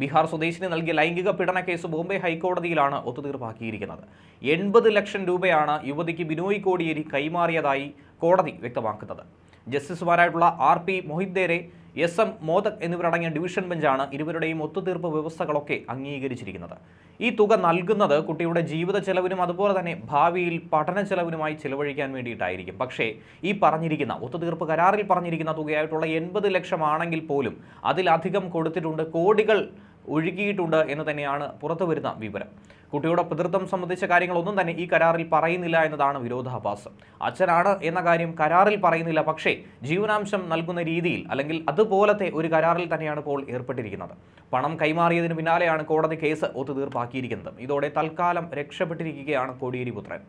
ബീഹാർ സ്വദേശിന് നൽകിയ ലൈംഗിക പീഡന കേസ് ബോംബെ ഹൈക്കോടതിയിലാണ് ഒത്തുതീർപ്പാക്കിയിരിക്കുന്നത് എൺപത് ലക്ഷം രൂപയാണ് യുവതിക്ക് ബിനോയ് കോടിയേരി കൈമാറിയതായി കോടതി വ്യക്തമാക്കുന്നത് ജസ്റ്റിസുമാരായിട്ടുള്ള ആർ പി മൊഹിദ്ദേരെ എസ് എം മോദക് എന്നിവരടങ്ങിയ ഡിവിഷൻ ബെഞ്ചാണ് ഇരുവരുടെയും ഒത്തുതീർപ്പ് വ്യവസ്ഥകളൊക്കെ അംഗീകരിച്ചിരിക്കുന്നത് ഈ തുക നൽകുന്നത് കുട്ടിയുടെ ജീവിത ചെലവിനും അതുപോലെ തന്നെ ഭാവിയിൽ പഠന ചെലവിനുമായി ചിലവഴിക്കാൻ വേണ്ടിയിട്ടായിരിക്കും പക്ഷേ ഈ പറഞ്ഞിരിക്കുന്ന ഒത്തുതീർപ്പ് കരാറിൽ പറഞ്ഞിരിക്കുന്ന തുകയായിട്ടുള്ള എൺപത് ലക്ഷമാണെങ്കിൽ പോലും അതിലധികം കൊടുത്തിട്ടുണ്ട് കോടികൾ ഒഴുകിയിട്ടുണ്ട് എന്ന് തന്നെയാണ് പുറത്തു വരുന്ന വിവരം കുട്ടിയുടെ പിതൃത്വം സംബന്ധിച്ച കാര്യങ്ങളൊന്നും തന്നെ ഈ കരാറിൽ പറയുന്നില്ല എന്നതാണ് വിരോധാഭാസം അച്ഛനാണ് എന്ന കാര്യം കരാറിൽ പറയുന്നില്ല പക്ഷേ ജീവനാംശം നൽകുന്ന രീതിയിൽ അല്ലെങ്കിൽ അതുപോലത്തെ ഒരു കരാറിൽ തന്നെയാണ് ഇപ്പോൾ ഏർപ്പെട്ടിരിക്കുന്നത് പണം കൈമാറിയതിന് പിന്നാലെയാണ് കോടതി കേസ് ഒത്തുതീർപ്പാക്കിയിരിക്കുന്നത് ഇതോടെ തൽക്കാലം രക്ഷപ്പെട്ടിരിക്കുകയാണ് കോടിയേരി പുത്രൻ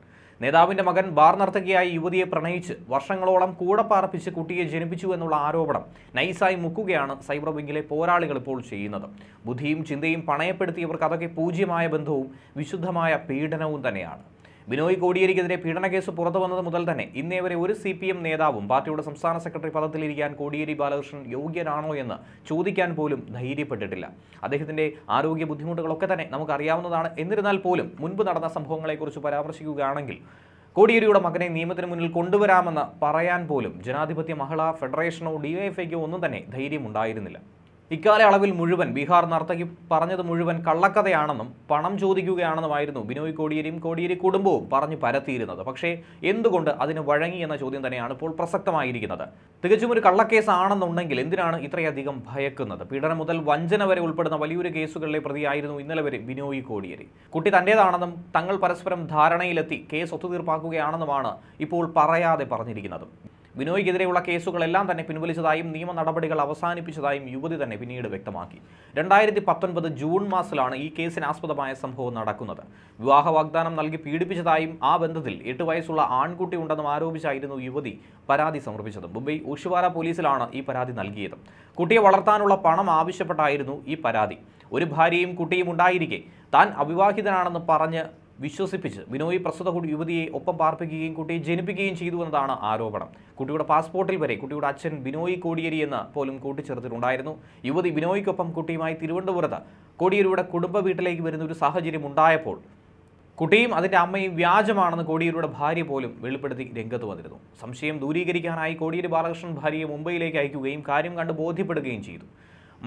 നേതാവിന്റെ മകൻ ബാർ നർത്തകിയായി യുവതിയെ പ്രണയിച്ച് വർഷങ്ങളോളം കൂടെ പാർപ്പിച്ച് കുട്ടിയെ ജനിപ്പിച്ചു എന്നുള്ള ആരോപണം നൈസായി മുക്കുകയാണ് സൈബർ വിംഗിലെ പോരാളികൾ ഇപ്പോൾ ചെയ്യുന്നത് ബുദ്ധിയും ചിന്തയും പണയപ്പെടുത്തിയവർക്ക് അതൊക്കെ പൂജ്യമായ ബന്ധവും വിശുദ്ധമായ പീഡനവും തന്നെയാണ് ബിനോയ് കോടിയേരിക്കെതിരെ പീഡന കേസ് പുറത്തു വന്നത് മുതൽ തന്നെ ഇന്നേ വരെ ഒരു സി പി എം നേതാവും പാർട്ടിയുടെ സംസ്ഥാന സെക്രട്ടറി പദത്തിലിരിക്കാൻ കോടിയേരി ബാലകൃഷ്ണൻ യോഗ്യനാണോ എന്ന് ചോദിക്കാൻ പോലും ധൈര്യപ്പെട്ടിട്ടില്ല അദ്ദേഹത്തിൻ്റെ ആരോഗ്യ ബുദ്ധിമുട്ടുകളൊക്കെ തന്നെ നമുക്കറിയാവുന്നതാണ് എന്നിരുന്നാൽ പോലും മുൻപ് നടന്ന സംഭവങ്ങളെക്കുറിച്ച് പരാമർശിക്കുകയാണെങ്കിൽ കോടിയേരിയുടെ മകനെ നിയമത്തിന് മുന്നിൽ കൊണ്ടുവരാമെന്ന് പറയാൻ പോലും ജനാധിപത്യ മഹിളാ ഫെഡറേഷനോ ഡിവൈഎഫ്ഐക്കോ ഒന്നും തന്നെ ധൈര്യമുണ്ടായിരുന്നില്ല ഇക്കാലയളവിൽ മുഴുവൻ ബീഹാർ നർത്തകി പറഞ്ഞത് മുഴുവൻ കള്ളക്കഥയാണെന്നും പണം ചോദിക്കുകയാണെന്നുമായിരുന്നു ബിനോയ് കോടിയേരിയും കോടിയേരി കുടുംബവും പറഞ്ഞു പരത്തിയിരുന്നത് പക്ഷേ എന്തുകൊണ്ട് അതിന് വഴങ്ങി എന്ന ചോദ്യം തന്നെയാണ് ഇപ്പോൾ പ്രസക്തമായിരിക്കുന്നത് തികച്ചും ഒരു കള്ളക്കേസാണെന്നുണ്ടെങ്കിൽ എന്തിനാണ് ഇത്രയധികം ഭയക്കുന്നത് പീഡനം മുതൽ വഞ്ചന വരെ ഉൾപ്പെടുന്ന വലിയൊരു കേസുകളിലെ പ്രതിയായിരുന്നു ഇന്നലെ വരെ ബിനോയ് കോടിയേരി കുട്ടി തൻ്റേതാണെന്നും തങ്ങൾ പരസ്പരം ധാരണയിലെത്തി കേസ് ഒത്തുതീർപ്പാക്കുകയാണെന്നുമാണ് ഇപ്പോൾ പറയാതെ പറഞ്ഞിരിക്കുന്നത് ബിനോയ്ക്കെതിരെയുള്ള കേസുകളെല്ലാം തന്നെ പിൻവലിച്ചതായും നിയമ നടപടികൾ അവസാനിപ്പിച്ചതായും യുവതി തന്നെ പിന്നീട് വ്യക്തമാക്കി രണ്ടായിരത്തി പത്തൊൻപത് ജൂൺ മാസത്തിലാണ് ഈ കേസിനാസ്പദമായ സംഭവം നടക്കുന്നത് വിവാഹ വാഗ്ദാനം നൽകി പീഡിപ്പിച്ചതായും ആ ബന്ധത്തിൽ എട്ട് വയസ്സുള്ള ആൺകുട്ടി ഉണ്ടെന്നും ആരോപിച്ചായിരുന്നു യുവതി പരാതി സമർപ്പിച്ചത് മുംബൈ ഉഷുവാര പോലീസിലാണ് ഈ പരാതി നൽകിയത് കുട്ടിയെ വളർത്താനുള്ള പണം ആവശ്യപ്പെട്ടായിരുന്നു ഈ പരാതി ഒരു ഭാര്യയും കുട്ടിയും ഉണ്ടായിരിക്കെ താൻ അവിവാഹിതനാണെന്ന് പറഞ്ഞ് വിശ്വസിപ്പിച്ച് ബിനോയി പ്രസ്തുത യുവതിയെ ഒപ്പം പാർപ്പിക്കുകയും കുട്ടിയെ ജനിപ്പിക്കുകയും ചെയ്തു എന്നതാണ് ആരോപണം കുട്ടിയുടെ പാസ്പോർട്ടിൽ വരെ കുട്ടിയുടെ അച്ഛൻ ബിനോയ് കോടിയേരി എന്ന് പോലും കൂട്ടിച്ചേർത്തിട്ടുണ്ടായിരുന്നു യുവതി ബിനോയ്ക്കൊപ്പം കുട്ടിയുമായി തിരുവനന്തപുരത്ത് കോടിയേരിയുടെ കുടുംബ വീട്ടിലേക്ക് വരുന്ന ഒരു സാഹചര്യം ഉണ്ടായപ്പോൾ കുട്ടിയും അതിൻ്റെ അമ്മയും വ്യാജമാണെന്ന് കോടിയേരിയുടെ ഭാര്യ പോലും വെളിപ്പെടുത്തി രംഗത്ത് വന്നിരുന്നു സംശയം ദൂരീകരിക്കാനായി കോടിയേരി ബാലകൃഷ്ണൻ ഭാര്യയെ മുംബൈയിലേക്ക് അയക്കുകയും കാര്യം കണ്ട് ബോധ്യപ്പെടുകയും ചെയ്തു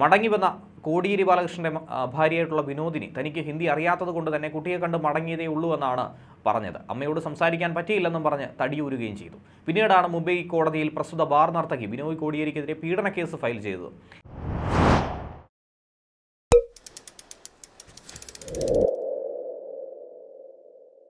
മടങ്ങി വന്ന കോടിയേരി ബാലകൃഷ്ണന്റെ ഭാര്യയായിട്ടുള്ള വിനോദിനി തനിക്ക് ഹിന്ദി അറിയാത്തത് കൊണ്ട് തന്നെ കുട്ടിയെ കണ്ട് മടങ്ങിയതേ ഉള്ളൂ എന്നാണ് പറഞ്ഞത് അമ്മയോട് സംസാരിക്കാൻ പറ്റിയില്ലെന്നും പറഞ്ഞ് തടിയൂരുകയും ചെയ്തു പിന്നീടാണ് മുംബൈ കോടതിയിൽ പ്രസ്തുത ബാർ നർത്തകി വിനോദ് കോടിയേരിക്കെതിരെ പീഡന കേസ് ഫയൽ ചെയ്തത്